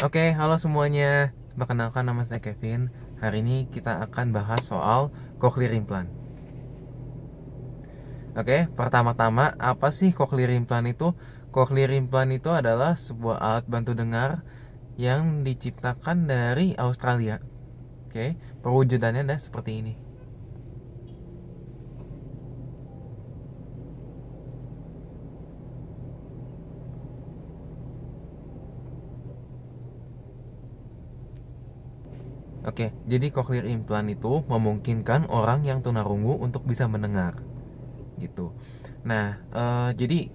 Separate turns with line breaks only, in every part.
Oke, okay, halo semuanya. Perkenalkan nama saya Kevin. Hari ini kita akan bahas soal cochlear implant. Oke, okay, pertama-tama apa sih cochlear implant itu? Cochlear implant itu adalah sebuah alat bantu dengar yang diciptakan dari Australia. Oke, okay, perwujudannya adalah seperti ini. Oke, jadi cochlear implant itu memungkinkan orang yang tunarungu untuk bisa mendengar. Gitu. Nah, uh, jadi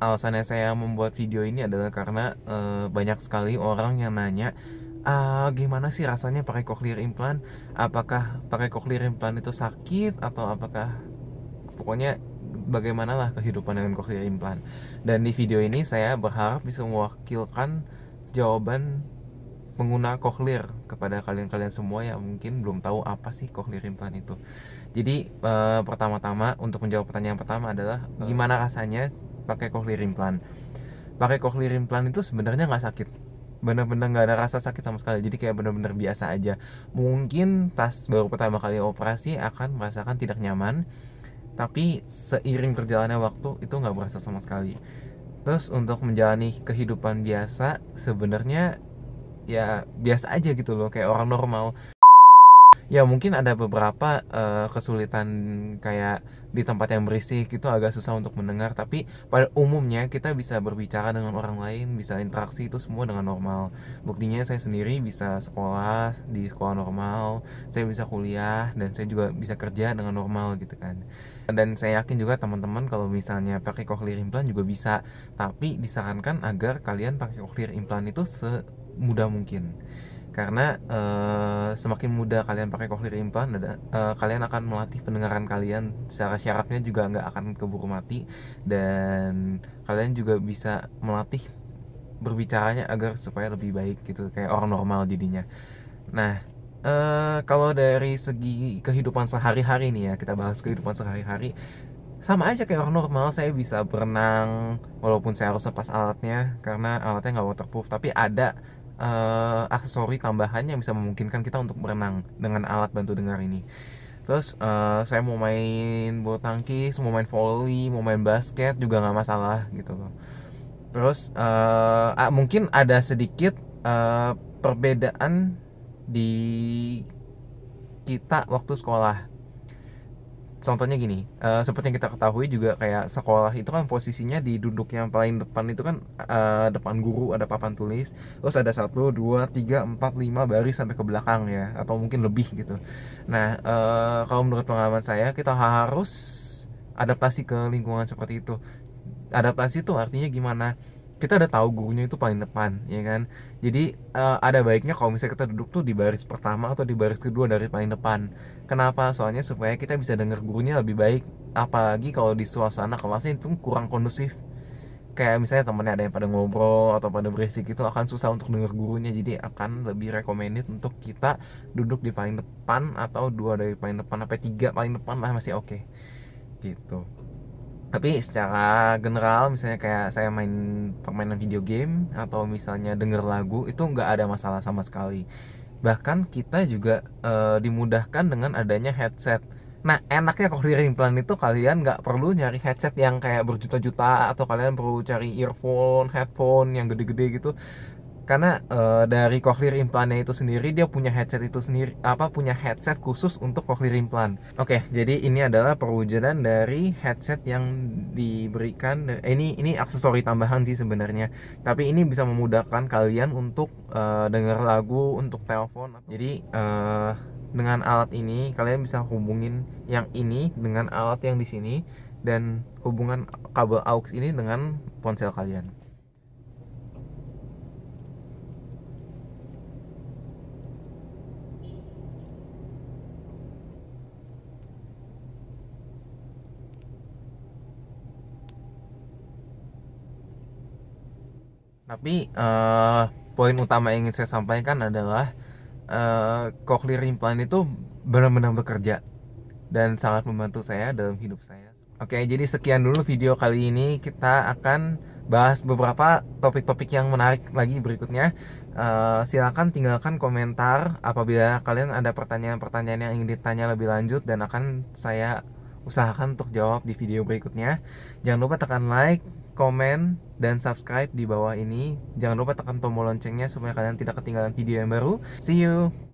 alasannya saya membuat video ini adalah karena uh, banyak sekali orang yang nanya Uh, gimana sih rasanya pakai cochlear implant? Apakah pakai cochlear implant itu sakit atau apakah pokoknya bagaimanalah kehidupan dengan cochlear implant? Dan di video ini saya berharap bisa mewakilkan jawaban pengguna cochlear kepada kalian-kalian semua yang mungkin belum tahu apa sih cochlear implant itu. Jadi uh, pertama-tama untuk menjawab pertanyaan pertama adalah uh. gimana rasanya pakai cochlear implant. Pakai cochlear implant itu sebenarnya nggak sakit. Bener-bener nggak ada rasa sakit sama sekali. Jadi kayak bener-bener biasa aja. Mungkin tas baru pertama kali operasi akan merasakan tidak nyaman. Tapi seiring perjalanan waktu itu nggak berasa sama sekali. Terus untuk menjalani kehidupan biasa sebenarnya ya biasa aja gitu loh kayak orang normal ya mungkin ada beberapa uh, kesulitan kayak di tempat yang berisik itu agak susah untuk mendengar tapi pada umumnya kita bisa berbicara dengan orang lain bisa interaksi itu semua dengan normal buktinya saya sendiri bisa sekolah di sekolah normal saya bisa kuliah dan saya juga bisa kerja dengan normal gitu kan dan saya yakin juga teman-teman kalau misalnya pakai cochlear implant juga bisa tapi disarankan agar kalian pakai cochlear implant itu se semudah mungkin karena uh, semakin mudah kalian pakai cochlear implant uh, kalian akan melatih pendengaran kalian secara syarafnya juga nggak akan keburu mati dan kalian juga bisa melatih berbicaranya agar supaya lebih baik gitu kayak orang normal jadinya nah uh, kalau dari segi kehidupan sehari-hari nih ya kita bahas kehidupan sehari-hari sama aja kayak orang normal saya bisa berenang walaupun saya harus lepas alatnya karena alatnya nggak waterproof tapi ada uh, aksesori tambahan yang bisa memungkinkan kita untuk berenang dengan alat bantu dengar ini terus uh, saya mau main bulu tangkis mau main volley mau main basket juga nggak masalah gitu loh terus uh, mungkin ada sedikit uh, perbedaan di kita waktu sekolah contohnya gini, uh, seperti yang kita ketahui juga kayak sekolah itu kan posisinya di duduk yang paling depan itu kan uh, depan guru ada papan tulis, terus ada satu, dua, tiga, empat, lima baris sampai ke belakang ya, atau mungkin lebih gitu. Nah, uh, kalau menurut pengalaman saya kita harus adaptasi ke lingkungan seperti itu. Adaptasi itu artinya gimana? kita udah tahu gurunya itu paling depan ya kan jadi uh, ada baiknya kalau misalnya kita duduk tuh di baris pertama atau di baris kedua dari paling depan kenapa soalnya supaya kita bisa dengar gurunya lebih baik apalagi kalau di suasana kelasnya itu kurang kondusif kayak misalnya temennya ada yang pada ngobrol atau pada berisik itu akan susah untuk dengar gurunya jadi akan lebih recommended untuk kita duduk di paling depan atau dua dari paling depan sampai tiga paling depan lah masih oke okay. gitu tapi secara general misalnya kayak saya main permainan video game atau misalnya denger lagu itu nggak ada masalah sama sekali bahkan kita juga e, dimudahkan dengan adanya headset nah enaknya kalau di plan itu kalian nggak perlu nyari headset yang kayak berjuta-juta atau kalian perlu cari earphone headphone yang gede-gede gitu karena uh, dari cochlear implantnya itu sendiri dia punya headset itu sendiri apa punya headset khusus untuk cochlear implant oke okay, jadi ini adalah perwujudan dari headset yang diberikan eh, ini ini aksesori tambahan sih sebenarnya tapi ini bisa memudahkan kalian untuk uh, eh, dengar lagu untuk telepon jadi uh, dengan alat ini kalian bisa hubungin yang ini dengan alat yang di sini dan hubungan kabel aux ini dengan ponsel kalian tapi uh, poin utama yang ingin saya sampaikan adalah uh, eh, cochlear implant itu benar-benar bekerja dan sangat membantu saya dalam hidup saya. Oke, jadi sekian dulu video kali ini. Kita akan bahas beberapa topik-topik yang menarik lagi berikutnya. Uh, silakan tinggalkan komentar apabila kalian ada pertanyaan-pertanyaan yang ingin ditanya lebih lanjut dan akan saya usahakan untuk jawab di video berikutnya. Jangan lupa tekan like, komen, dan subscribe di bawah ini. Jangan lupa tekan tombol loncengnya supaya kalian tidak ketinggalan video yang baru. See you!